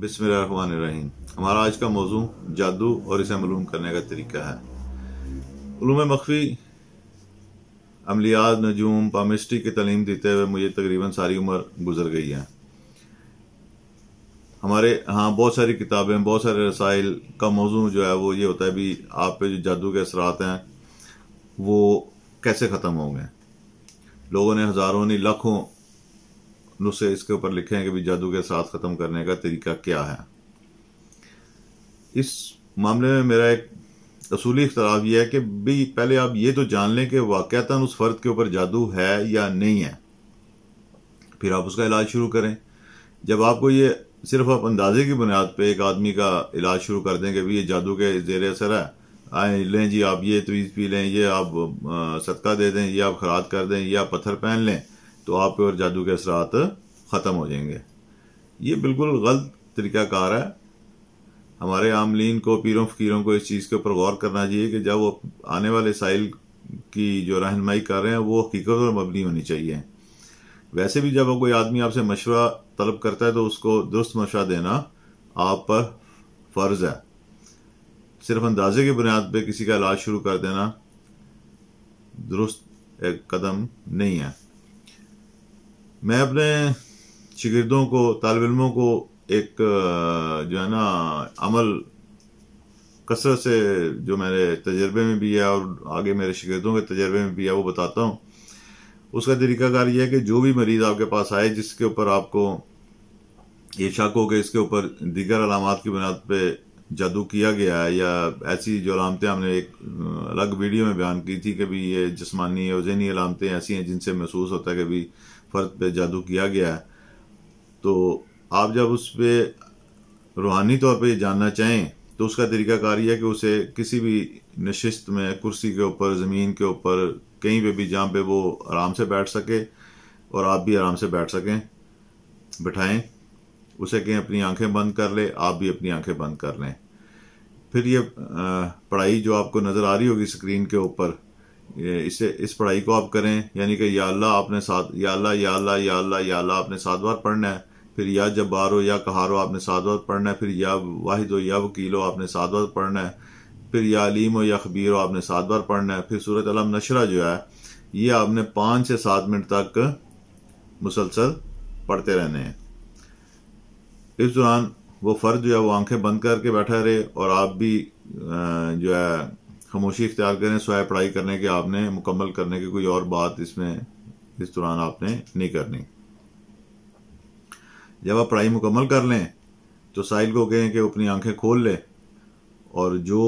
بسم اللہ الرحمن الرحیم ہمارا آج کا موضوع جادو اور اسے معلوم کرنے کا طریقہ ہے علوم مخفی عملیات نجوم کی تعلیم دیتے ہوئے مجھے تقریباً ساری عمر گزر گئی ہے ہمارے ہاں بہت ساری کتابیں بہت سارے رسائل کا موضوع جو ہے وہ یہ ہوتا ہے بھی آپ پہ جو جادو کے اثرات ہیں وہ کیسے ختم ہوں گے لوگوں نے ہزاروں لاکھوں نسخے اس کے اوپر لکھے کہ جادو کے ساتھ ختم کرنے کا طریقہ کیا ہے اس معاملے میں میرا ایک اصولی اختلاف یہ ہے کہ بھی پہلے آپ یہ تو جان لیں کہ واقعتاً اس فرد کے اوپر جادو ہے یا نہیں ہے پھر آپ اس کا علاج شروع کریں جب آپ کو یہ صرف آپ اندازے کی بنیاد پہ ایک آدمی کا علاج شروع کر دیں کہ بھی یہ جادو کے زیر اثر ہے آئیں لیں جی آپ یہ تویز پی لیں یہ آپ صدقہ دے دیں یہ آپ خراد کر دیں یہ آپ پتھر پہن لیں تو آپ اور جادو کے اثرات ختم ہو جائیں گے یہ بالکل غلط طریقہ کار ہے ہمارے عاملین کو پیروں فقیروں کو اس چیز کے اوپر غور کرنا چاہیے کہ جب وہ آنے والے سائل کی جو رہنمائی کر رہے ہیں وہ حقیقت اور مبنی ہونی چاہیے ویسے بھی جب کوئی آدمی آپ سے مشورہ طلب کرتا ہے تو اس کو درست مشورہ دینا آپ پر فرض ہے صرف اندازے کی بنیاد پہ کسی کا علاج شروع کر دینا درست ایک قدم نہیں ہے میں اپنے شگردوں کو طالب علموں کو ایک جو ہے نا عمل کثرت سے جو میرے تجربے میں بھی ہے اور آگے میرے شگردوں کے تجربے میں بھی ہے وہ بتاتا ہوں اس کا طریقہ کار یہ ہے کہ جو بھی مریض آپ کے پاس آئے جس کے اوپر آپ کو یہ شک ہو کہ اس کے اوپر دیگر علامات کی بنیاد پہ جادو کیا گیا ہے یا ایسی جو علامتیں ہم نے ایک الگ ویڈیو میں بیان کی تھی کہ بھی یہ جسمانی اور ذہنی علامتیں ایسی ہیں جن سے محسوس ہوتا ہے کہ بھی فرد پہ جادو کیا گیا ہے تو آپ جب اس پہ روحانی طور پہ یہ جاننا چاہیں تو اس کا طریقہ کار یہ کہ اسے کسی بھی نشست میں کرسی کے اوپر زمین کے اوپر کہیں پہ بھی جہاں پہ وہ آرام سے بیٹھ سکے اور آپ بھی آرام سے بیٹھ سکیں بٹھائیں اسے کہیں اپنی آنکھیں بند کر لیں آپ بھی اپنی آنکھیں بند کر لیں پھر یہ پڑھائی جو آپ کو نظر آ رہی ہوگی اسکرین کے اوپر اسے اس پڑھائی کو آپ کریں یعنی کہ یا اللہ آپ نے ساتھ یا اللہ یا اللہ یا اللہ یا اللہ آپ نے سات بار پڑھنا ہے پھر یا جبار ہو یا ہو آپ نے سات بار پڑھنا ہے پھر یا واحد ہو یا وکیل ہو آپ نے سات بار پڑھنا ہے پھر یا علیم ہو یا خبیر ہو آپ نے سات بار پڑھنا ہے پھر صورت علم نشرہ جو ہے یہ آپ نے پانچ سے سات منٹ تک مسلسل پڑھتے رہنے ہیں اس دوران وہ فرد جو ہے وہ آنکھیں بند کر کے بیٹھا رہے اور آپ بھی جو ہے خاموشی اختیار کریں سوائے پڑھائی کرنے کے آپ نے مکمل کرنے کی کوئی اور بات اس میں اس دوران آپ نے نہیں کرنی جب آپ پڑھائی مکمل کر لیں تو ساحل کو کہیں کہ اپنی آنکھیں کھول لیں اور جو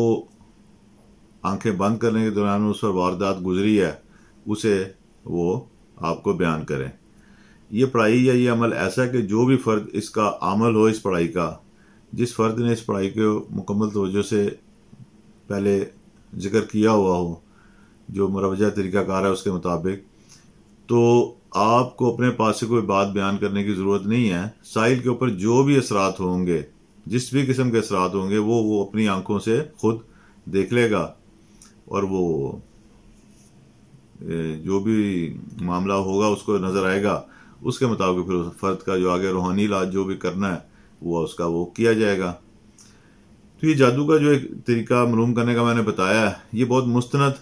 آنکھیں بند کرنے کے دوران اس پر واردات گزری ہے اسے وہ آپ کو بیان کریں یہ پڑھائی یا یہ عمل ایسا ہے کہ جو بھی فرد اس کا عمل ہو اس پڑھائی کا جس فرد نے اس پڑھائی کو مکمل توجہ سے پہلے ذکر کیا ہوا ہو جو مروجہ طریقہ کار ہے اس کے مطابق تو آپ کو اپنے پاس سے کوئی بات بیان کرنے کی ضرورت نہیں ہے ساحل کے اوپر جو بھی اثرات ہوں گے جس بھی قسم کے اثرات ہوں گے وہ وہ اپنی آنکھوں سے خود دیکھ لے گا اور وہ جو بھی معاملہ ہوگا اس کو نظر آئے گا اس کے مطابق پھر فرد کا جو آگے روحانی علاج جو بھی کرنا ہے وہ اس کا وہ کیا جائے گا تو یہ جادو کا جو ایک طریقہ معلوم کرنے کا میں نے بتایا ہے یہ بہت مستند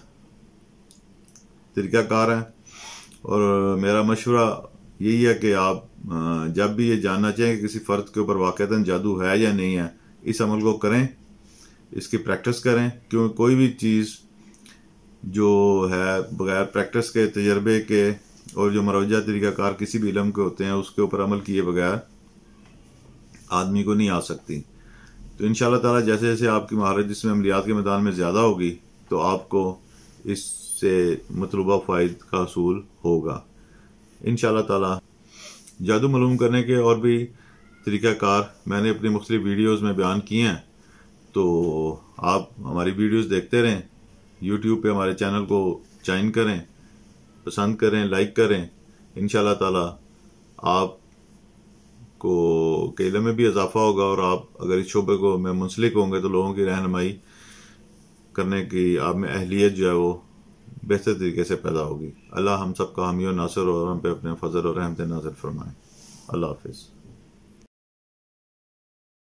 طریقہ کار ہے اور میرا مشورہ یہی ہے کہ آپ جب بھی یہ جاننا چاہیں کہ کسی فرد کے اوپر واقع جادو ہے یا نہیں ہے اس عمل کو کریں اس کی پریکٹس کریں کیوں کوئی بھی چیز جو ہے بغیر پریکٹس کے تجربے کے اور جو مروجہ طریقہ کار کسی بھی علم کے ہوتے ہیں اس کے اوپر عمل کیے بغیر آدمی کو نہیں آ سکتی تو ان شاء اللہ تعالیٰ جیسے جیسے آپ کی مہارت جس میں عملیات کے میدان میں زیادہ ہوگی تو آپ کو اس سے مطلوبہ فائد کا حصول ہوگا ان شاء اللہ تعالیٰ جادو معلوم کرنے کے اور بھی طریقہ کار میں نے اپنی مختلف ویڈیوز میں بیان کیے ہیں تو آپ ہماری ویڈیوز دیکھتے رہیں یوٹیوب پہ ہمارے چینل کو جوائن کریں پسند کریں لائک کریں ان شاء اللہ تعالیٰ آپ کو کے علم میں بھی اضافہ ہوگا اور آپ اگر اس شعبے کو میں منسلک ہوں گے تو لوگوں کی رہنمائی کرنے کی آپ میں اہلیت جو ہے وہ بہتر طریقے سے پیدا ہوگی اللہ ہم سب کا حامی و ناصر اور ہم پہ اپنے فضل اور رحمت ناصر فرمائیں اللہ حافظ